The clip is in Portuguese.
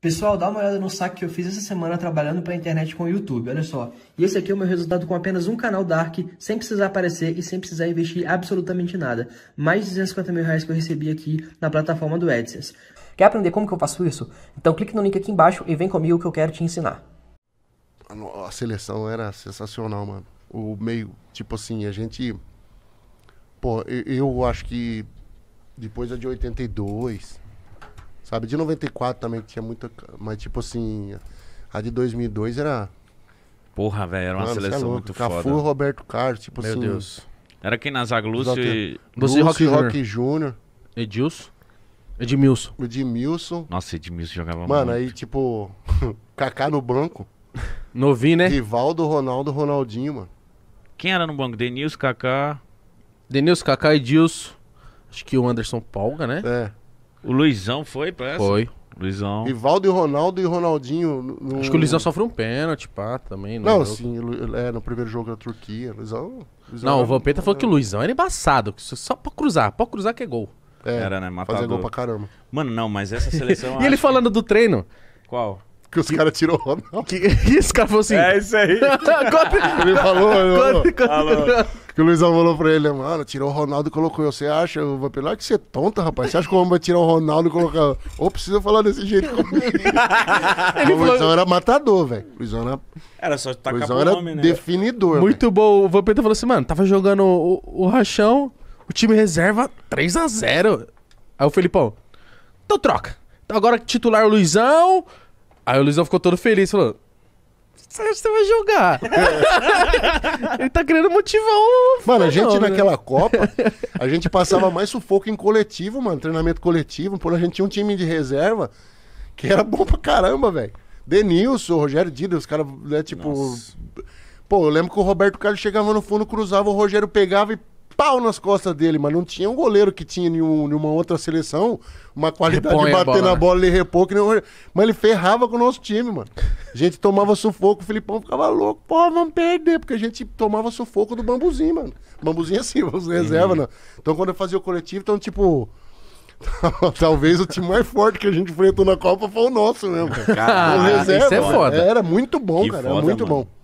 Pessoal, dá uma olhada no saque que eu fiz essa semana trabalhando para a internet com o YouTube, olha só. E esse aqui é o meu resultado com apenas um canal Dark, sem precisar aparecer e sem precisar investir absolutamente nada. Mais de 250 mil reais que eu recebi aqui na plataforma do AdSense. Quer aprender como que eu faço isso? Então clique no link aqui embaixo e vem comigo que eu quero te ensinar. A seleção era sensacional, mano. O meio, tipo assim, a gente... Pô, eu acho que depois é de 82 Sabe? De 94 também tinha muita. Mas, tipo assim, a de 2002 era. Porra, velho, era uma Mano, é seleção é muito Cafu, foda. Cafu Roberto Carlos, tipo Meu assim. Meu Deus. Era quem na zaga? Lúcio e. Lúcio Rock Júnior. Edilson? Edmilson. Edmilson. Nossa, Edmilson jogava Mano, muito. aí, tipo, Kaká no banco. Novinho, né? Rivaldo, Ronaldo, Ronaldinho, mano. Quem era no banco? Denilson, Kaká. Denilson, Kaká, Edilson. Acho que o Anderson Polga, né? É. O Luizão foi pra essa? Foi. Luizão. Rivaldo e Ronaldo e Ronaldinho. No... Acho que o Luizão sofreu um pênalti, pá, também. Não, não sim, é, no primeiro jogo da Turquia. Luizão. Luizão não, o Vampeta falou que o Luizão era embaçado. Só pra cruzar, pra cruzar que é gol. É, era, né? Matador. Fazer gol pra caramba. Mano, não, mas essa seleção. e ele falando do treino. Qual? Que os caras tirou o Ronaldo. Que, e esse cara falou assim. É isso aí. ele falou, ele falou. falou. Que o Luizão falou pra ele, mano, tirou o Ronaldo e colocou eu. Você acha, o Vapelar, que você é tonta, rapaz? Você acha que o homem vai tirar o Ronaldo e colocar. Ou precisa falar desse jeito comigo. o Luizão era matador, velho. O Luizão era. Era só tacar Luizão era nome, né? definidor. Muito véio. bom. O Vampeta falou assim, mano, tava jogando o, o rachão, o time reserva 3x0. Aí o Felipão, então troca. Então agora titular é o Luizão, Aí o Luizão ficou todo feliz, falou: você acha que você vai jogar? Ele tá querendo motivar o. Mano, a gente né? naquela Copa, a gente passava mais sufoco em coletivo, mano, treinamento coletivo, por a gente tinha um time de reserva que era bom pra caramba, velho. Denilson, Rogério Dida, os caras, né, tipo. Nossa. Pô, eu lembro que o Roberto Carlos chegava no fundo, cruzava, o Rogério pegava e pau nas costas dele, mas não tinha um goleiro que tinha em nenhuma outra seleção, uma qualidade Repõe de bater bola, na bola e repor, que nem um... Mas ele ferrava com o nosso time, mano. A gente tomava sufoco, o Filipão ficava louco, pô, vamos perder, porque a gente tomava sufoco do bambuzinho, mano. Bambuzinho é assim, os reserva, né? Então quando eu fazia o coletivo, então, tipo. Talvez o time mais forte que a gente enfrentou na Copa foi o nosso mesmo, cara. Caraca, reserva, isso é foda. Era muito bom, que cara. Foda, era muito mano. bom.